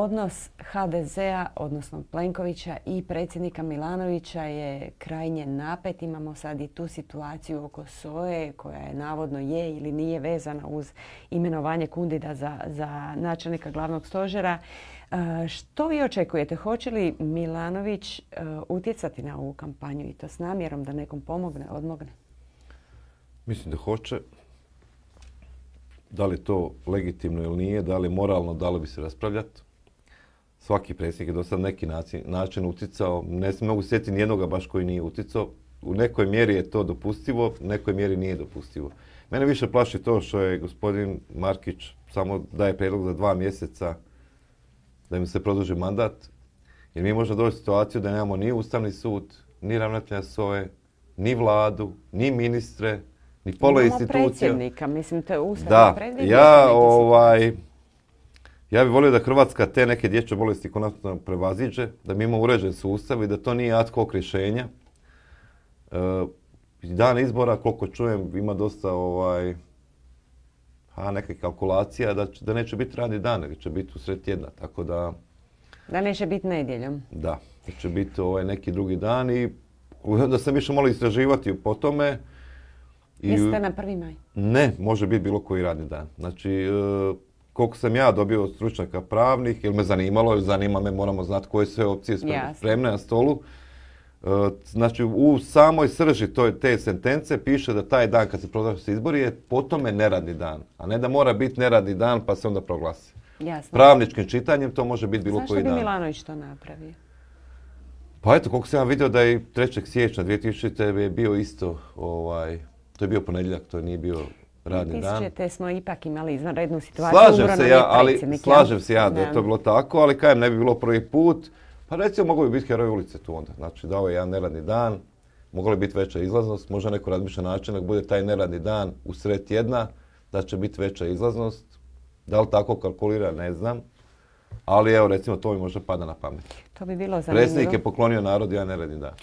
Odnos HDZ-a, odnosno Plenkovića i predsjednika Milanovića je krajnje napet. Imamo sad i tu situaciju oko SOE koja je navodno je ili nije vezana uz imenovanje kundida za, za načelnika glavnog stožera. E, što vi očekujete? Hoće li Milanović e, utjecati na ovu kampanju i to s namjerom da nekom pomogne, odmogne? Mislim da hoće. Da li to legitimno ili nije, da li moralno, da li bi se raspravljati svaki predsjednik je do sad neki način uticao. Ne mogu sjetiti nijednoga baš koji nije uticao. U nekoj mjeri je to dopustivo, u nekoj mjeri nije dopustivo. Mene više plaši to što je gospodin Markić samo daje predlog za dva mjeseca da im se produži mandat. Jer mi možemo doći u situaciju da nemamo ni Ustavni sud, ni ravnatelja SOE, ni vladu, ni ministre, ni pola Imamo predsjednika, mislim, to je ustavno Da, ja ovaj, ja bih volio da Hrvatska te neke dječje bolesti konačno prevaziđe, da mi imamo uređen sustav i da to nije ad hoc rješenja e, dan izbora, koliko čujem, ima dosta ovaj, a neke kalkulacija da, neće biti radni dan, nego će biti u sred tjedna, tako da... Da neće biti nedjeljom. Da, da će biti ovaj neki drugi dan i da sam više molio istraživati po tome. I, na prvi maj? Ne, može biti bilo koji radni dan. Znači, e, koliko sam ja dobio od stručnjaka pravnih, ili me zanimalo, jel zanima me, moramo znati koje sve opcije spremne na stolu. E, znači, u samoj srži te sentence piše da taj dan kad se proglasi izbori je po tome neradni dan, a ne da mora biti neradni dan pa se onda proglasi. Pravničkim čitanjem to može biti bilo koji dan. Zašto bi Milanović to napravio? Pa eto, koliko sam vidio da je 3. siječnja 2000. je bio isto, ovaj, to je bio ponedjeljak, to nije bio radni dan. smo ipak imali izvanrednu situaciju. Slažem se ja, ali slažem se ja da je to bilo tako, ali kajem ne bi bilo prvi put. Pa recimo mogu bi biti heroj ulice tu onda. Znači dao je jedan neradni dan, mogla bi biti veća izlaznost, možda neko razmišlja način da bude taj neradni dan u sred tjedna, da će biti veća izlaznost. Da li tako kalkulira, ne znam. Ali evo recimo to mi možda pada na pamet. To bi bilo zanimljivo. Predsjednik je poklonio narod jedan neradni dan.